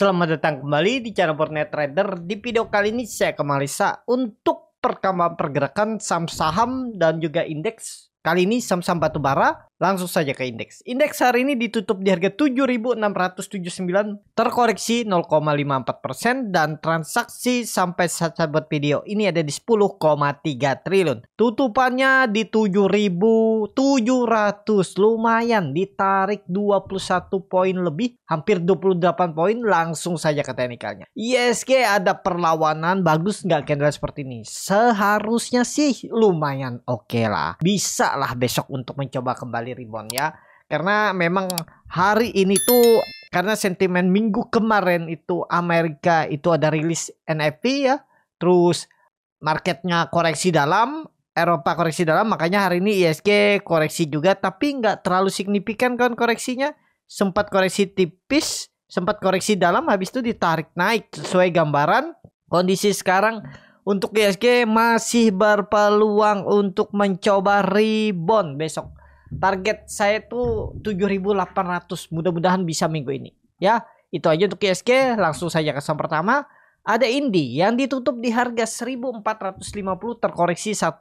Selamat datang kembali di channel Fortnite Trader. Di video kali ini saya ke Malaysia untuk perkembangan pergerakan saham-saham dan juga indeks. Kali ini saham-saham batubara Langsung saja ke indeks. Indeks hari ini ditutup di harga 7.679, terkoreksi 0,54% dan transaksi sampai saat buat video ini ada di 10,3 triliun. Tutupannya di 7.700, lumayan ditarik 21 poin lebih, hampir 28 poin langsung saja ke teknikalnya. ISG ada perlawanan, bagus nggak candle seperti ini? Seharusnya sih lumayan oke okay lah. Bisa lah besok untuk mencoba kembali kali rebound ya. Karena memang hari ini tuh karena sentimen minggu kemarin itu Amerika itu ada rilis NFP ya. Terus marketnya koreksi dalam, Eropa koreksi dalam, makanya hari ini ISG e koreksi juga tapi nggak terlalu signifikan kan koreksinya. Sempat koreksi tipis, sempat koreksi dalam habis itu ditarik naik sesuai gambaran kondisi sekarang untuk ISG e masih berpeluang untuk mencoba rebound besok target saya itu 7800 mudah-mudahan bisa minggu ini ya itu aja untuk ISG langsung saja ke saham pertama ada Indi yang ditutup di harga 1450 terkoreksi 1,36%.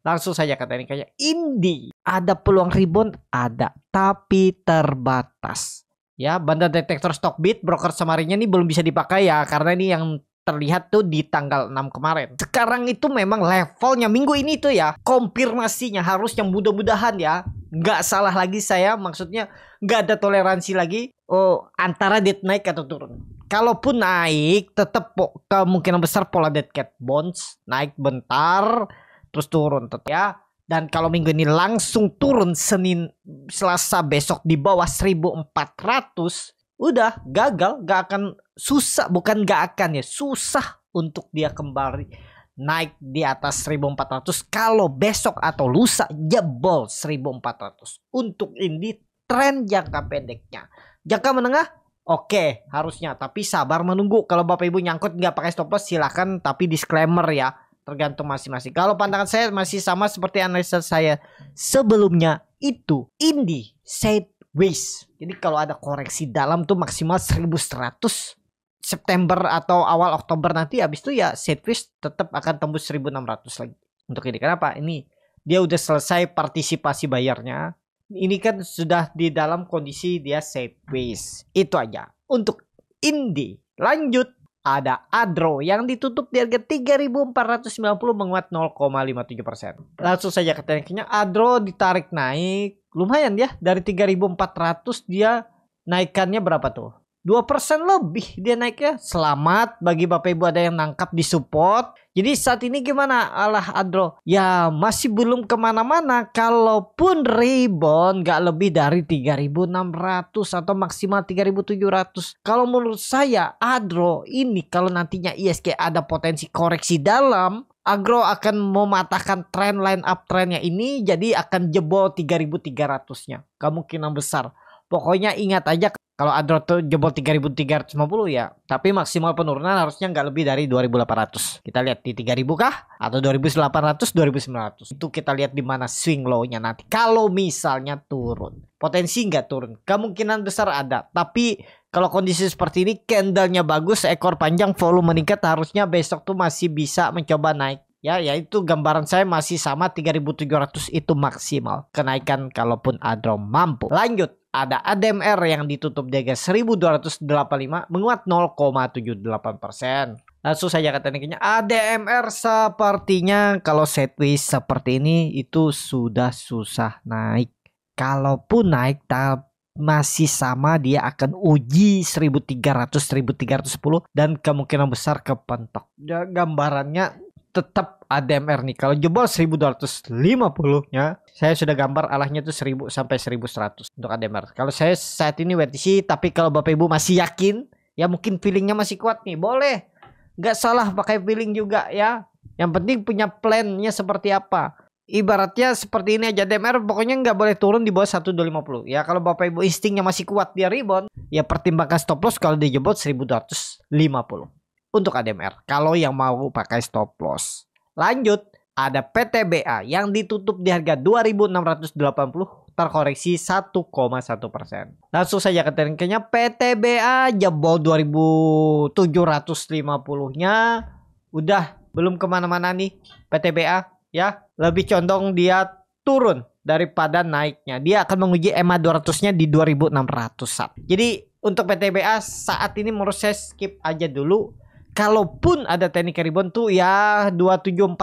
Langsung saja ini kayak Indi ada peluang rebound ada tapi terbatas. Ya, bandar detektor stock bit broker semarinya ini belum bisa dipakai ya karena ini yang terlihat tuh di tanggal 6 kemarin. Sekarang itu memang levelnya minggu ini tuh ya konfirmasinya harus yang mudah-mudahan ya nggak salah lagi saya maksudnya nggak ada toleransi lagi oh antara dead naik atau turun. Kalaupun naik tetap kemungkinan besar pola dead cat bonds naik bentar terus turun tetap ya. Dan kalau minggu ini langsung turun Senin Selasa besok di bawah 1400 udah gagal gak akan susah bukan gak akan ya susah untuk dia kembali naik di atas 1400 kalau besok atau lusa jebol 1400 untuk ini tren jangka pendeknya jangka menengah oke okay, harusnya tapi sabar menunggu kalau bapak ibu nyangkut nggak pakai stop loss silahkan tapi disclaimer ya tergantung masing-masing kalau pandangan saya masih sama seperti analisa saya sebelumnya itu indie saya Waze. Jadi kalau ada koreksi dalam tuh maksimal 1100 September atau awal Oktober nanti habis itu ya sideways tetap akan tembus 1600 lagi. Untuk ini kenapa? Ini dia udah selesai partisipasi bayarnya. Ini kan sudah di dalam kondisi dia sideways Itu aja. Untuk Indi lanjut ada Adro yang ditutup di harga 3.490 menguat 0,57%. Langsung saja ke tekniknya Adro ditarik naik lumayan ya dari 3.400 dia naikannya berapa tuh? 2% lebih dia naiknya. Selamat bagi Bapak Ibu ada yang nangkap di support. Jadi saat ini gimana Allah Adro? Ya masih belum kemana-mana. Kalaupun rebound gak lebih dari 3.600 atau maksimal 3.700. Kalau menurut saya Adro ini kalau nantinya ISG ada potensi koreksi dalam. Agro akan mematahkan tren line up trennya ini jadi akan jebol 3300-nya. Kemungkinan besar. Pokoknya ingat aja kalau Agro tuh jebol 3350 ya. Tapi maksimal penurunan harusnya nggak lebih dari 2800. Kita lihat di 3000 kah? Atau 2800, 2900. Itu kita lihat di mana swing low-nya nanti. Kalau misalnya turun. Potensi nggak turun. Kemungkinan besar ada. Tapi kalau kondisi seperti ini candlenya bagus ekor panjang volume meningkat harusnya besok tuh masih bisa mencoba naik ya yaitu gambaran saya masih sama 3700 itu maksimal kenaikan kalaupun Adrom mampu lanjut ada ADMR yang ditutup di harga 1285 menguat 0,78%. Langsung saja ke tekniknya ADMR sepertinya kalau setwis seperti ini itu sudah susah naik. Kalaupun naik tapi masih sama dia akan uji 1300 1310 dan kemungkinan besar kepentok. Ya, gambarannya tetap ADMR nih. Kalau jebol 1250-nya, saya sudah gambar alahnya itu 1000 sampai 1100 untuk ADMR. Kalau saya saat ini WTC, tapi kalau Bapak Ibu masih yakin, ya mungkin feelingnya masih kuat nih, boleh. Nggak salah pakai feeling juga ya. Yang penting punya plannya seperti apa ibaratnya seperti ini aja DMR pokoknya nggak boleh turun di bawah 1.250 ya kalau bapak ibu instingnya masih kuat dia rebound ya pertimbangkan stop loss kalau dia lima 1.250 untuk ADMR kalau yang mau pakai stop loss lanjut ada PTBA yang ditutup di harga 2.680 terkoreksi 1,1 persen. Langsung saja ke tekniknya PTBA jebol 2.750 nya udah belum kemana-mana nih PTBA ya lebih condong dia turun daripada naiknya. Dia akan menguji EMA 200-nya di 2600 sub. Jadi untuk PTBA saat ini menurut saya skip aja dulu. Kalaupun ada teknik rebound tuh ya 2740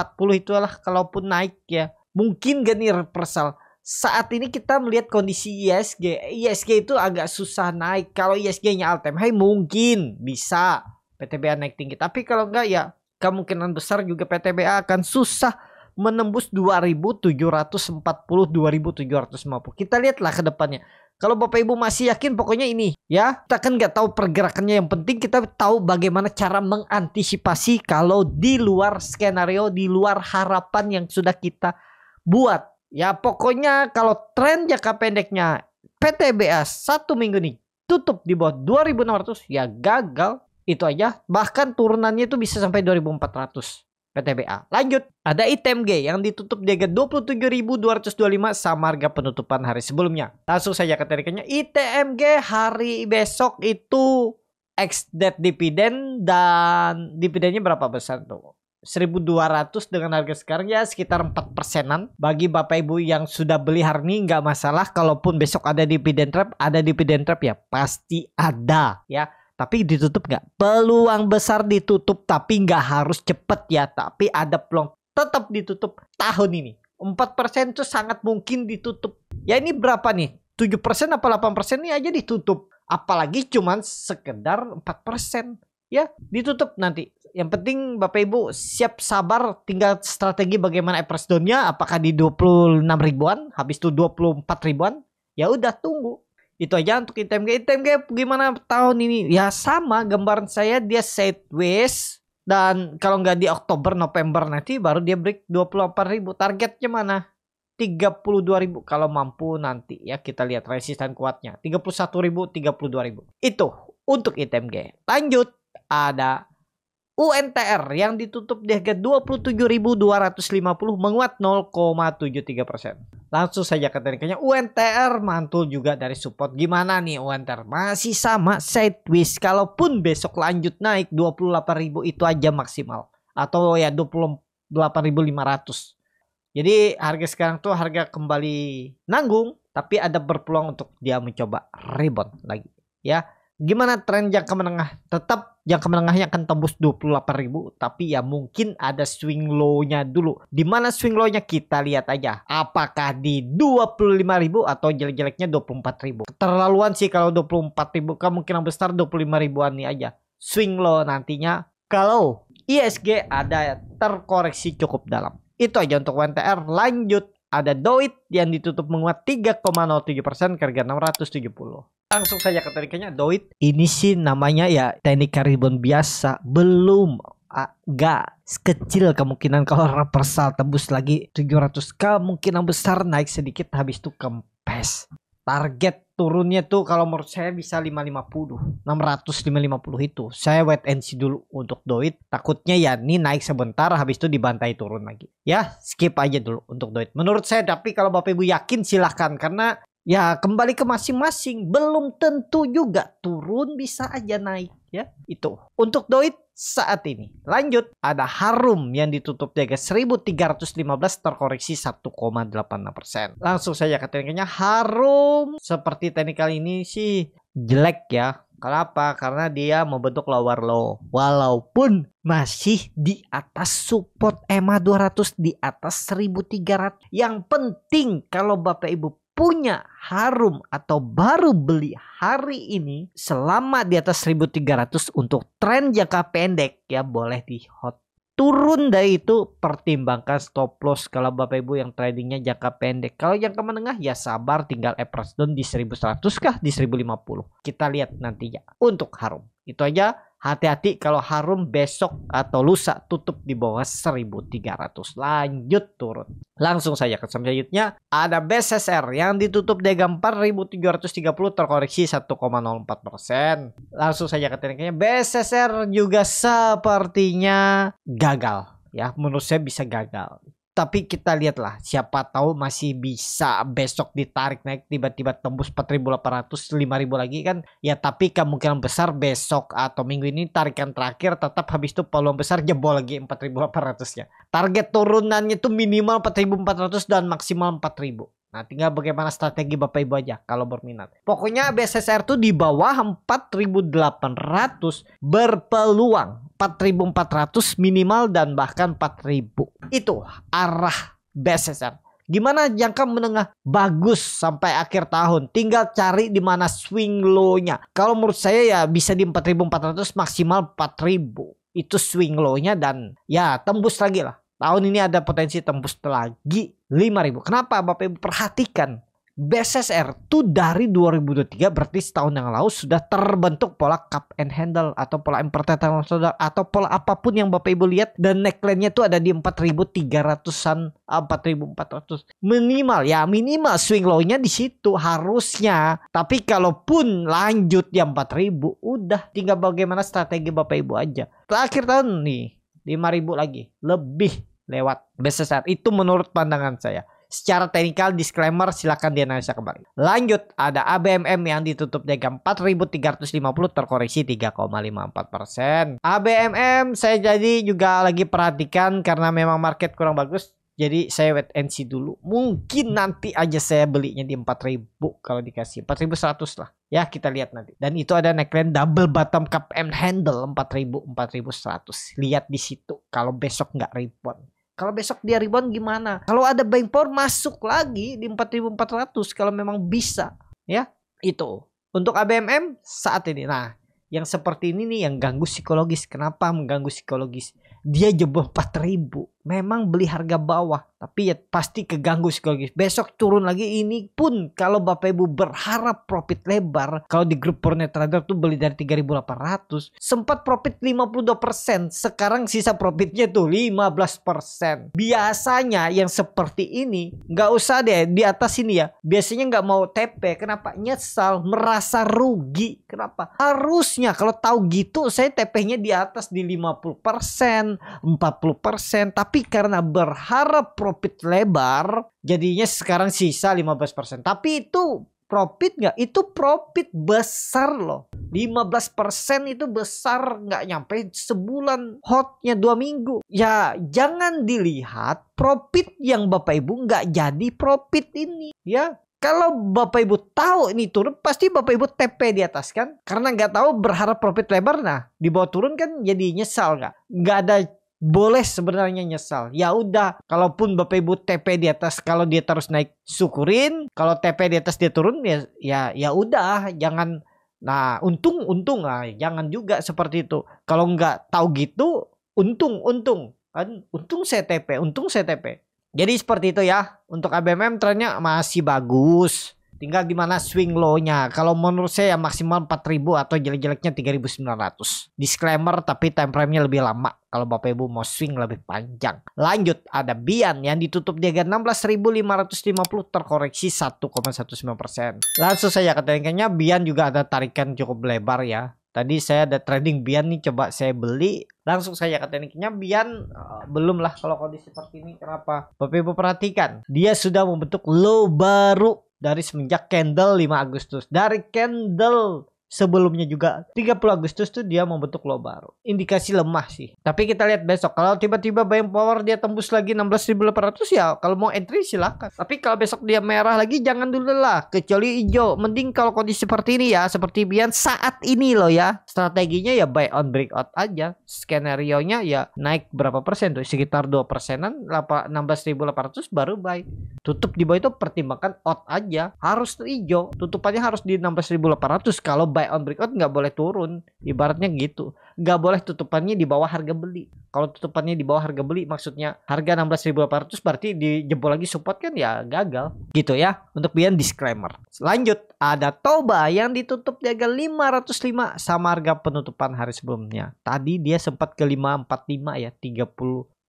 lah. kalaupun naik ya. Mungkin gak nih reversal. Saat ini kita melihat kondisi ISG. ISG itu agak susah naik. Kalau ISG-nya all time high mungkin bisa PTBA naik tinggi. Tapi kalau enggak ya kemungkinan besar juga PTBA akan susah menembus 2740 2750. Kita lihatlah ke depannya. Kalau Bapak Ibu masih yakin pokoknya ini ya. Kita kan nggak tahu pergerakannya yang penting kita tahu bagaimana cara mengantisipasi kalau di luar skenario, di luar harapan yang sudah kita buat. Ya pokoknya kalau tren jangka pendeknya PTBA satu minggu nih tutup di bawah 2600 ya gagal itu aja bahkan turunannya itu bisa sampai 2400 PTBA. Lanjut, ada item G yang ditutup di harga 27.225 sama harga penutupan hari sebelumnya. Langsung saja Item ITMG hari besok itu ex debt dividen dan dividennya berapa besar tuh? 1200 dengan harga sekarang ya sekitar 4 persenan bagi bapak ibu yang sudah beli hari ini nggak masalah kalaupun besok ada dividen trap ada dividen trap ya pasti ada ya tapi ditutup nggak? Peluang besar ditutup tapi nggak harus cepet ya. Tapi ada peluang tetap ditutup tahun ini. 4% itu sangat mungkin ditutup. Ya ini berapa nih? 7% apa 8% ini aja ditutup. Apalagi cuman sekedar 4%. Ya ditutup nanti. Yang penting Bapak Ibu siap sabar tinggal strategi bagaimana Everest down Apakah di 26 ribuan? Habis itu 24 ribuan? Ya udah tunggu itu aja untuk ITMG. ITMG gimana tahun ini? Ya sama gambaran saya dia sideways dan kalau nggak di Oktober November nanti baru dia break ribu Targetnya mana? ribu kalau mampu nanti ya kita lihat resisten kuatnya ribu dua ribu Itu untuk ITMG. Lanjut ada UNTR yang ditutup di harga 27.250 menguat 0,73 persen. Langsung saja ke tekniknya UNTR mantul juga dari support Gimana nih UNTR masih sama sideways Kalaupun besok lanjut naik 28.000 itu aja maksimal Atau ya 28.500 Jadi harga sekarang tuh harga kembali nanggung Tapi ada berpeluang untuk dia mencoba rebound lagi ya Gimana tren jangka menengah tetap jangka menengahnya akan tembus 28.000 tapi ya mungkin ada swing low-nya dulu. Di mana swing low-nya kita lihat aja. Apakah di 25.000 atau jelek-jeleknya 24.000. Keterlaluan sih kalau 24.000 kemungkinan besar 25.000-an nih aja. Swing low nantinya kalau ISG ada terkoreksi cukup dalam. Itu aja untuk WNTR. Lanjut ada Doit yang ditutup menguat 3,07% ke harga 670. Langsung saja ke tekniknya Doit. Ini sih namanya ya teknik karibon biasa. Belum agak sekecil kemungkinan kalau reversal tembus lagi 700k kemungkinan besar naik sedikit habis itu kempes target turunnya tuh kalau menurut saya bisa 550 600 550 itu saya wait and see dulu untuk doit takutnya ya ini naik sebentar habis itu dibantai turun lagi ya skip aja dulu untuk doit menurut saya tapi kalau bapak ibu yakin silahkan karena ya kembali ke masing-masing belum tentu juga turun bisa aja naik ya itu untuk duit saat ini lanjut ada harum yang ditutup jaga 1315 terkoreksi 1,86% persen langsung saja ke tekniknya harum seperti teknikal ini sih jelek ya kenapa karena dia membentuk lower low walaupun masih di atas support EMA 200 di atas 1300 yang penting kalau Bapak Ibu punya harum atau baru beli hari ini selama di atas 1300 untuk tren jangka pendek ya boleh di hot turun dari itu pertimbangkan stop loss kalau Bapak Ibu yang tradingnya jangka pendek. Kalau jangka menengah ya sabar tinggal average down di 1100 kah di 1050. Kita lihat nantinya untuk harum. Itu aja Hati-hati kalau harum besok atau lusa tutup di bawah 1300. Lanjut turun. Langsung saja ke selanjutnya. Ada BSSR yang ditutup di 4330 terkoreksi 1,04%. Langsung saja ke tekniknya. BSSR juga sepertinya gagal. Ya menurut saya bisa gagal tapi kita lihatlah siapa tahu masih bisa besok ditarik naik tiba-tiba tembus 4800 5000 lagi kan ya tapi kemungkinan besar besok atau minggu ini tarikan terakhir tetap habis itu peluang besar jebol lagi 4800 nya. target turunannya itu minimal 4400 dan maksimal 4000 Nah, tinggal bagaimana strategi Bapak Ibu aja kalau berminat. Pokoknya BSSR itu di bawah 4.800 berpeluang 4.400 minimal dan bahkan 4.000. Itu arah BSSR. Gimana jangka menengah? Bagus sampai akhir tahun. Tinggal cari di mana swing low-nya. Kalau menurut saya ya bisa di 4.400 maksimal 4.000. Itu swing low-nya dan ya tembus lagi lah tahun ini ada potensi tembus lagi 5000. Kenapa Bapak Ibu perhatikan BSSR itu dari 2023 berarti setahun yang lalu sudah terbentuk pola cup and handle atau pola inverted atau pola apapun yang Bapak Ibu lihat dan neckline-nya itu ada di 4300-an 4400 ah, minimal ya minimal swing low-nya di situ harusnya tapi kalaupun lanjut yang 4000 udah tinggal bagaimana strategi Bapak Ibu aja terakhir tahun nih ribu lagi lebih lewat besar saat itu menurut pandangan saya secara teknikal disclaimer silahkan dianalisa kembali lanjut ada ABMM yang ditutup dagang 4350 terkoreksi 3,54% ABMM saya jadi juga lagi perhatikan karena memang market kurang bagus jadi saya wait and see dulu mungkin nanti aja saya belinya di 4000 kalau dikasih 4100 lah Ya kita lihat nanti. Dan itu ada neckline double bottom cup and handle 4000 4100. Lihat di situ kalau besok nggak rebound. Kalau besok dia rebound gimana? Kalau ada bank power masuk lagi di 4400 kalau memang bisa. Ya itu. Untuk ABMM saat ini. Nah yang seperti ini nih yang ganggu psikologis. Kenapa mengganggu psikologis? Dia jebol 4000 memang beli harga bawah tapi ya pasti keganggu psikologis besok turun lagi ini pun kalau bapak ibu berharap profit lebar kalau di grup Purnet Trader tuh beli dari 3800 sempat profit 52% sekarang sisa profitnya tuh 15% biasanya yang seperti ini nggak usah deh di atas ini ya biasanya nggak mau TP kenapa nyesal merasa rugi kenapa harusnya kalau tahu gitu saya TP-nya di atas di 50% 40% tapi tapi karena berharap profit lebar, jadinya sekarang sisa 15%. Tapi itu profit nggak? Itu profit besar loh. 15% itu besar nggak nyampe sebulan hotnya dua minggu. Ya jangan dilihat profit yang Bapak Ibu nggak jadi profit ini. Ya kalau Bapak Ibu tahu ini turun, pasti Bapak Ibu TP di atas kan? Karena nggak tahu berharap profit lebar, nah dibawa turun kan jadi nyesal nggak? Nggak ada boleh sebenarnya nyesal. Ya udah, kalaupun Bapak Ibu TP di atas kalau dia terus naik syukurin, kalau TP di atas dia turun ya ya ya udah, jangan nah untung untung lah, jangan juga seperti itu. Kalau nggak tahu gitu, untung untung kan untung CTP, untung CTP. Jadi seperti itu ya. Untuk ABMM trennya masih bagus. Tinggal gimana swing low-nya. Kalau menurut saya ya maksimal 4000 atau jelek-jeleknya 3900. Disclaimer tapi time frame-nya lebih lama kalau Bapak Ibu mau swing lebih panjang. Lanjut ada Bian yang ditutup di harga 16.550 terkoreksi 1,19%. Langsung saya ke nya Bian juga ada tarikan cukup lebar ya. Tadi saya ada trading Bian nih coba saya beli langsung saya ke tekniknya Bian uh, belum lah kalau kondisi seperti ini kenapa Bapak Ibu perhatikan dia sudah membentuk low baru dari semenjak candle 5 Agustus dari candle sebelumnya juga 30 Agustus tuh dia membentuk low baru indikasi lemah sih tapi kita lihat besok kalau tiba-tiba buying power dia tembus lagi 16.800 ya kalau mau entry silakan tapi kalau besok dia merah lagi jangan dulu lah kecuali hijau mending kalau kondisi seperti ini ya seperti Bian saat ini loh ya strateginya ya buy on breakout aja skenario nya ya naik berapa persen tuh sekitar 2 persenan 16.800 baru buy tutup di bawah itu pertimbangkan out aja harus hijau tutupannya harus di 16.800 kalau buy buy on breakout nggak boleh turun ibaratnya gitu nggak boleh tutupannya di bawah harga beli kalau tutupannya di bawah harga beli maksudnya harga 16.800 berarti jempol lagi support kan ya gagal gitu ya untuk biar disclaimer lanjut ada Toba yang ditutup di harga 505 sama harga penutupan hari sebelumnya tadi dia sempat ke 545 ya 30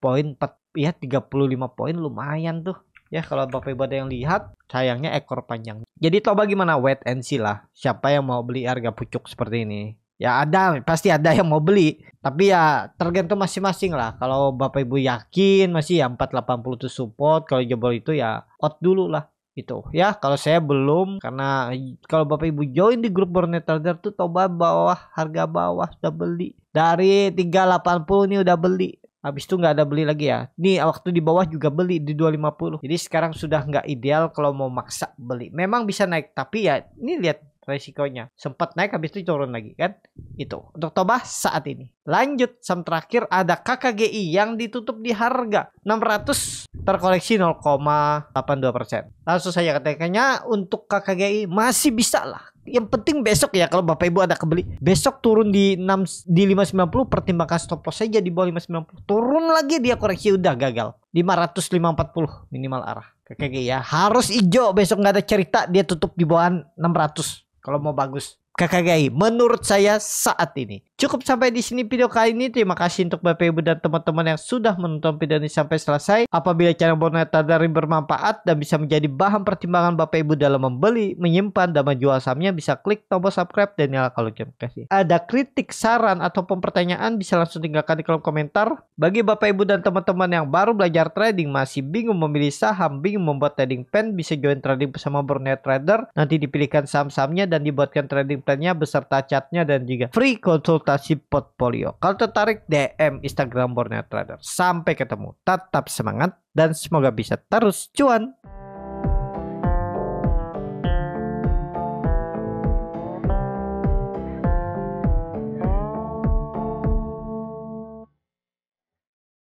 poin 4 ya 35 poin lumayan tuh Ya kalau Bapak Ibu ada yang lihat, sayangnya ekor panjang. Jadi toba gimana wait and see lah. Siapa yang mau beli harga pucuk seperti ini? Ya ada, pasti ada yang mau beli. Tapi ya tergantung masing-masing lah. Kalau Bapak Ibu yakin masih ya 480 itu support, kalau jebol itu ya out dulu lah itu ya kalau saya belum karena kalau bapak ibu join di grup Bornet Trader tuh toba bawah harga bawah sudah beli dari 380 ini udah beli Habis itu nggak ada beli lagi ya. Nih waktu di bawah juga beli di 250. Jadi sekarang sudah nggak ideal kalau mau maksa beli. Memang bisa naik tapi ya ini lihat resikonya. Sempat naik habis itu turun lagi kan. Itu untuk Toba saat ini. Lanjut, saham terakhir ada KKGI yang ditutup di harga 600 terkoleksi 0,82%. Langsung saya katakannya untuk KKGI masih bisa lah. Yang penting besok ya kalau Bapak Ibu ada kebeli. Besok turun di 6 di 590 pertimbangkan stop loss saja di bawah 590. Turun lagi dia koreksi udah gagal. 500 puluh minimal arah. KKGI ya harus hijau besok nggak ada cerita dia tutup di bawah 600 kalau mau bagus. KKGI menurut saya saat ini Cukup sampai di sini video kali ini. Terima kasih untuk Bapak Ibu dan teman-teman yang sudah menonton video ini sampai selesai. Apabila channel Boneta dari bermanfaat dan bisa menjadi bahan pertimbangan Bapak Ibu dalam membeli, menyimpan, dan menjual sahamnya, bisa klik tombol subscribe dan nyalakan lonceng kasih. Ada kritik, saran, atau pertanyaan bisa langsung tinggalkan di kolom komentar. Bagi Bapak Ibu dan teman-teman yang baru belajar trading, masih bingung memilih saham, bingung membuat trading plan, bisa join trading bersama Borneo Trader. Nanti dipilihkan saham-sahamnya dan dibuatkan trading plannya beserta catnya dan juga free consult konsultasi portfolio. Kalau tertarik DM Instagram Borneo Trader. Sampai ketemu, tetap semangat dan semoga bisa terus cuan.